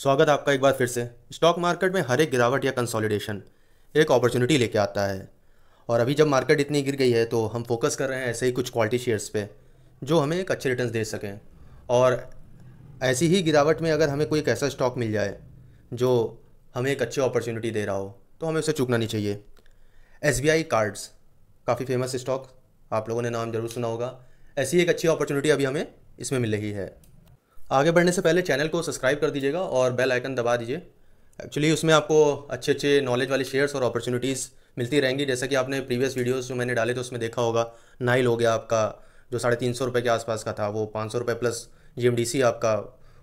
स्वागत आपका एक बार फिर से स्टॉक मार्केट में हर एक गिरावट या कंसोलिडेशन एक अपॉर्चुनिटी लेके आता है और अभी जब मार्केट इतनी गिर गई है तो हम फोकस कर रहे हैं ऐसे ही कुछ क्वालिटी शेयर्स पे जो हमें एक अच्छे रिटर्न दे सकें और ऐसी ही गिरावट में अगर हमें कोई एक ऐसा स्टॉक मिल जाए जो हमें एक अच्छी अपॉर्चुनिटी दे रहा हो तो हमें उसे चूकना नहीं चाहिए एस कार्ड्स काफ़ी फेमस स्टॉक आप लोगों ने नाम जरूर सुना होगा ऐसी एक अच्छी अपॉर्चुनिटी अभी हमें इसमें मिल रही है आगे बढ़ने से पहले चैनल को सब्सक्राइब कर दीजिएगा और बेल आइकन दबा दीजिए एक्चुअली उसमें आपको अच्छे अच्छे नॉलेज वाले शेयर्स और अपॉर्चुनिटीज़ मिलती रहेंगी जैसा कि आपने प्रीवियस वीडियोस जो मैंने डाले थे उसमें देखा होगा नाइल हो गया आपका जो साढ़े तीन सौ रुपये के आसपास का था वो पाँच सौ रुपये प्लस जी आपका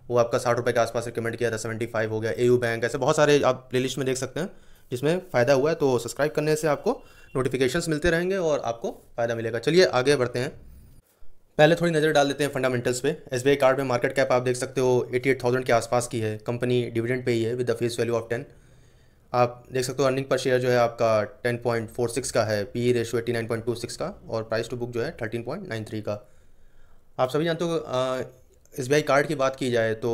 वो आपका साठ रुपये के आसपास रिकमेंड किया था सेवेंटी फाइव हो गया ए बैंक ऐसे बहुत सारे आप प्ले में देख सकते हैं जिसमें फ़ायदा हुआ है तो सब्सक्राइब करने से आपको नोटिफिकेशंस मिलते रहेंगे और आपको फ़ायदा मिलेगा चलिए आगे बढ़ते हैं पहले थोड़ी नज़र डाल देते हैं फंडामेंटल्स पे एस बी आई कार्ड में मार्केट कैप आप देख सकते हो एटी एट थाउजेंड के आसपास की है कंपनी डिविडेंड पे ही है with the face value of ten आप देख सकते हो अर्निंग पर शेयर जो है आपका टेन पॉइंट फोर सिक्स का है P ratio eighty nine point two six का और प्राइस टू बुक जो है थर्टीन पॉइंट नाइन थ्री का आप सभी जानते हो एस बी आई कार्ड की बात की जाए तो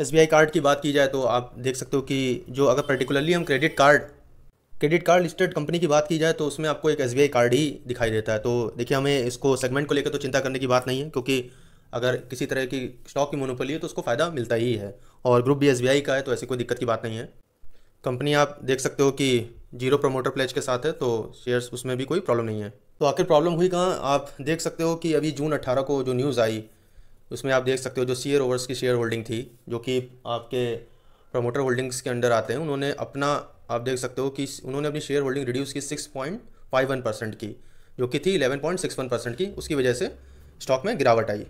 एस बी आई कार्ड की बात की जाए तो आप देख सकते हो कि जो अगर पर्टिकुलरली हम credit card credit card listed company की बात की जाए तो उसमें आपको एक एस कार्ड ही दिखाई देता है तो देखिए हमें इसको सेगमेंट को लेकर तो चिंता करने की बात नहीं है क्योंकि अगर किसी तरह की स्टॉक की मोनोपोली है तो उसको फ़ायदा मिलता ही है और ग्रुप भी एस का है तो ऐसी कोई दिक्कत की बात नहीं है कंपनी आप देख सकते हो कि जीरो प्रमोटर प्लेज के साथ है तो शेयर्स उसमें भी कोई प्रॉब्लम नहीं है तो आखिर प्रॉब्लम हुई कहाँ आप देख सकते हो कि अभी जून अट्ठारह को जो न्यूज़ आई उसमें आप देख सकते हो जो सीयर ओवर्स की शेयर होल्डिंग थी जो कि आपके प्रमोटर होल्डिंग्स के अंडर आते हैं उन्होंने अपना आप देख सकते हो कि उन्होंने अपनी शेयर होल्डिंग रिड्यूस की six point five one percent की जो कि थी eleven point six one percent की उसकी वजह से स्टॉक में गिरावट आई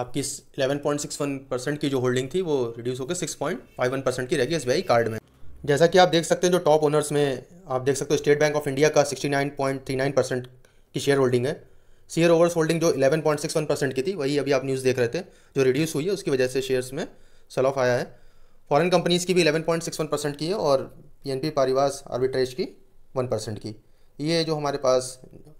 आपकी eleven point six one percent की जो होल्डिंग थी वो रिड्यूस होकर six point five one percent की रह गई एस कार्ड में जैसा कि आप देख सकते हैं जो टॉप ओनर्स में आप देख सकते हो स्टेट बैंक ऑफ इंडिया का sixty nine point three nine percent की शेयर होल्डिंग है शेयर ओवर्स होल्डिंग जो eleven point six one percent की थी वही अभी आप न्यूज़ देख रहे थे जो रिड्यूस हुई है उसकी वजह से शेयर्स में सल ऑफ आया है फॉरेन कंपनीज़ की भी 11.61 पॉइंट सिक्स वन परसेंट की है और P N P Paribas arbitrage की वन परसेंट की ये जो हमारे पास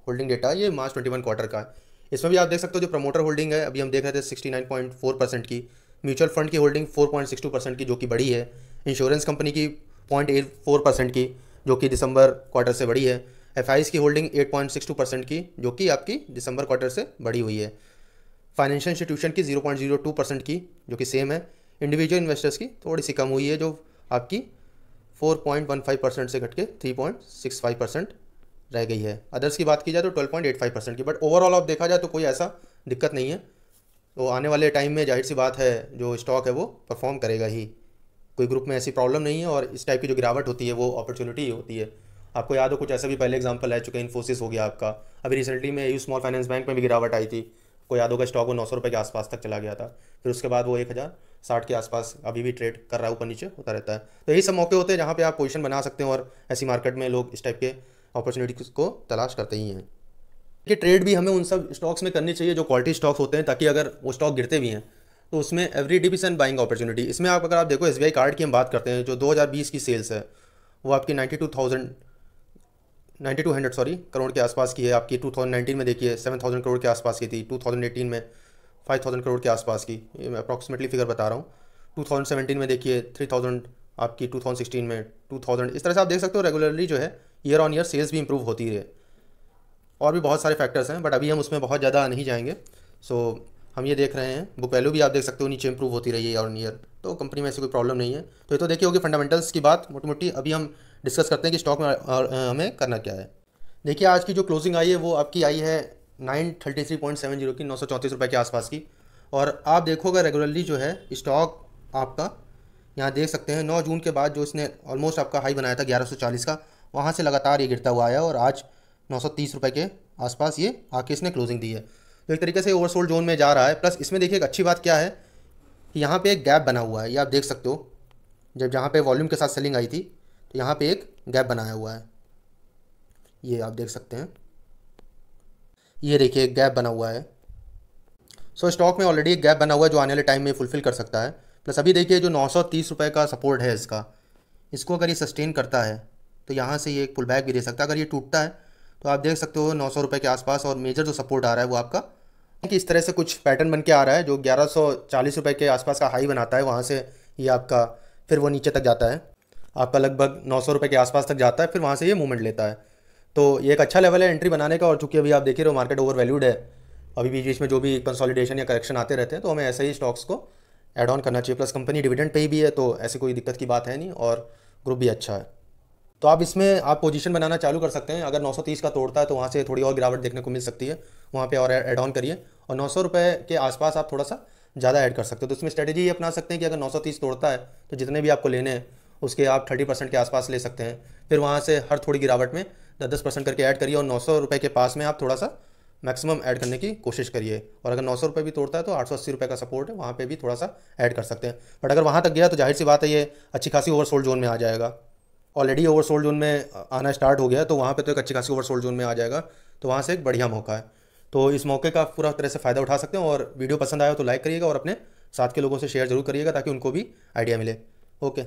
होल्डिंग डेटा ये मार्च ट्वेंटी वन क्वार्टर का है इसमें भी आप देख सकते हो जो प्रमोटर होल्डिंग है अभी हम देख रहे थे sixty nine point four percent की म्यूचुअल फंड की holding four point six two percent की जो कि बड़ी है इंश्योरेंस कंपनी की पॉइंट एट फोर परसेंट की जो कि दिसंबर क्वार्टर से बड़ी है एफ की holding eight point six two percent की जो कि आपकी दिसंबर क्वार्टर से बढ़ी हुई है फाइनेंशियल इंस्टीट्यूशन की zero point zero two percent की जो कि सेम है इंडिविजुअल इन्वेस्टर्स की थोड़ी सी कम हुई है जो आपकी 4.15 परसेंट से घट के 3.65 परसेंट रह गई है अदर्स की बात की जाए तो 12.85 परसेंट की बट ओवरऑल आप देखा जाए तो कोई ऐसा दिक्कत नहीं है तो आने वाले टाइम में जाहिर सी बात है जो स्टॉक है वो परफॉर्म करेगा ही कोई ग्रुप में ऐसी प्रॉब्लम नहीं है और इस टाइप की जो गिरावट होती है वो अपॉर्चुनिटी होती है आपको याद हो कुछ ऐसा भी पहले एग्जाम्पल आ चुके हैं इन्फोसिस हो गया आपका अभी रिसेंटली में यू स्मॉल फाइनेंस बैंक में भी गिरावट आई थी कोई याद होगा स्टॉक वो नौ सौ रुपये के आसपास तक चला गया था फिर उसके बाद वो एक हज़ार साठ के आसपास अभी भी ट्रेड कर रहा है ऊपर नीचे होता रहता है तो यही सब मौके होते हैं जहाँ पे आप पोजीशन बना सकते हैं और ऐसी मार्केट में लोग इस टाइप के अपॉर्चुनिटीज को तलाश करते ही हैं कि ट्रेड भी हमें उन सब स्टॉक्स में करनी चाहिए जो क्वालिटी स्टॉक्स होते हैं ताकि अगर वो स्टॉक गिरते भी हैं तो उसमें एवरी डिविजन बाइंग अपॉर्चुनिटी इसमें आप अगर आप देखो एस कार्ड की हम बात करते हैं जो दो की सेल्स है वो आपकी नाइन्टी टू सॉरी करोड़ के आसपास की है आपकी टू में देखिए सेवन करोड़ के आसपास की थी टू में फाइव थाउजेंड करोड़ के आसपास की ये मैं अप्रॉक्सीमेटली फिगर बता रहा हूँ टू थाउजेंड सेवेंटीन में देखिए थ्री थाउजेंड आपकी टू थाउजेंड सिक्सटीन में टू थाउजेंड इस तरह से आप देख सकते हो रेगुलरली जो है ईयर ऑन ईयर सेल्स भी इंप्रूव होती है और भी बहुत सारे फैक्टर्स हैं बट अभी हम उसमें बहुत ज़्यादा नहीं जाएंगे सो so, हम ये देख रहे हैं बुक वैल्यू भी आप देख सकते हो नीचे इंप्रूव होती रही है ईयर ऑन ईयर तो कंपनी में ऐसी कोई प्रॉब्लम नहीं है तो ये तो देखिए होगी फंडामेंटल्स की बात मोटी मोटी अभी हम डिस्कस करते हैं कि स्टॉक में हमें करना क्या है देखिए आज की जो क्लोजिंग आई है वो आपकी आई है nine thirty three point seven zero की नौ सौ चौंतीस के आसपास की और आप देखोगे रेगुलरली जो है स्टॉक आपका यहाँ देख सकते हैं नौ जून के बाद जो इसने ऑलमोस्ट आपका हाई बनाया था ग्यारह सौ चालीस का वहाँ से लगातार ये गिरता हुआ आया और आज नौ सौ तीस रुपये के आसपास ये आके इसने क्लोजिंग दी है तो एक तरीके से ओवरसोल्ड जोन में जा रहा है प्लस इसमें देखिए एक अच्छी बात क्या है कि यहाँ पे एक गैप बना हुआ है ये आप देख सकते हो जब जहाँ पर वॉल्यूम के साथ सेलिंग आई थी तो यहाँ पर एक गैप बनाया हुआ है ये आप देख सकते हैं ये देखिए एक गैप बना हुआ है सो so, स्टॉक में ऑलरेडी एक गैप बना हुआ है जो आने वाले टाइम में फुलफिल कर सकता है प्लस अभी देखिए जो नौ का सपोर्ट है इसका इसको अगर ये सस्टेन करता है तो यहाँ से ये एक पुल बैक भी दे सकता है अगर ये टूटता है तो आप देख सकते हो नौ सौ के आसपास और मेजर जो सपोर्ट आ रहा है वो आपका कि इस तरह से कुछ पैटर्न बन के आ रहा है जो ग्यारह सौ चालीस रुपये के आसपास का हाई बनाता है वहाँ से ये आपका फिर वो नीचे तक जाता है आपका लगभग नौ सौ के आसपास तक जाता है फिर वहाँ से ये मूवमेंट लेता है तो ये एक अच्छा लेवल है एंट्री बनाने का और चूंकि अभी आप देखिए रहे हो मार्केट ओवर वैल्यूड है अभी बीच बीच में जो भी कंसोलिडेशन या करेक्शन आते रहते हैं तो हमें ऐसे ही स्टॉक्स को एड ऑन करना चाहिए प्लस कंपनी डिविडेंड पे ही भी है तो ऐसी कोई दिक्कत की बात है नहीं और ग्रुप भी अच्छा है तो आप इसमें आप पोजीशन बनाना चालू कर सकते हैं अगर 930 का तोड़ता है तो वहाँ से थोड़ी और गिरावट देखने को मिल सकती है वहाँ पे और एड ऑन करिए और नौ के आसपास आप थोड़ा सा ज़्यादा ऐड कर सकते हो तो इसमें स्ट्रेटेजी ये अपना सकते हैं कि अगर 930 तोड़ता है तो जितने भी आपको लेने हैं उसके आप 30 परसेंट के आसपास ले सकते हैं फिर वहाँ से हर थोड़ी गिरावट में दस दस परसेंट करके ऐड करिए और नौ सौ रुपये के पास में आप थोड़ा सा मैक्सिमम ऐड करने की कोशिश करिए और अगर नौ सौ रुपये भी तोड़ता है तो आठ सौ अस्सी रुपये का सपोर्ट है वहाँ पे भी थोड़ा सा ऐड कर सकते हैं बट अगर वहाँ तक गया तो जाहिर सी बात है ये अच्छी खासी ओवरसोल्ड जोन में आ जाएगा ऑलरेडी ओवरसोल्ड जोन में आना स्टार्ट हो गया तो वहाँ पर तो एक अच्छी खासी ओवरसोल्ड जोन में आ जाएगा तो वहाँ से एक बढ़िया मौका है तो इस मौके का पूरा तरह से फ़ायदा उठा सकते हैं और वीडियो पसंद आया तो लाइक करिएगा और अपने साथ के लोगों से शेयर जरूर करिएगा ताकि उनको भी आइडिया मिले ओके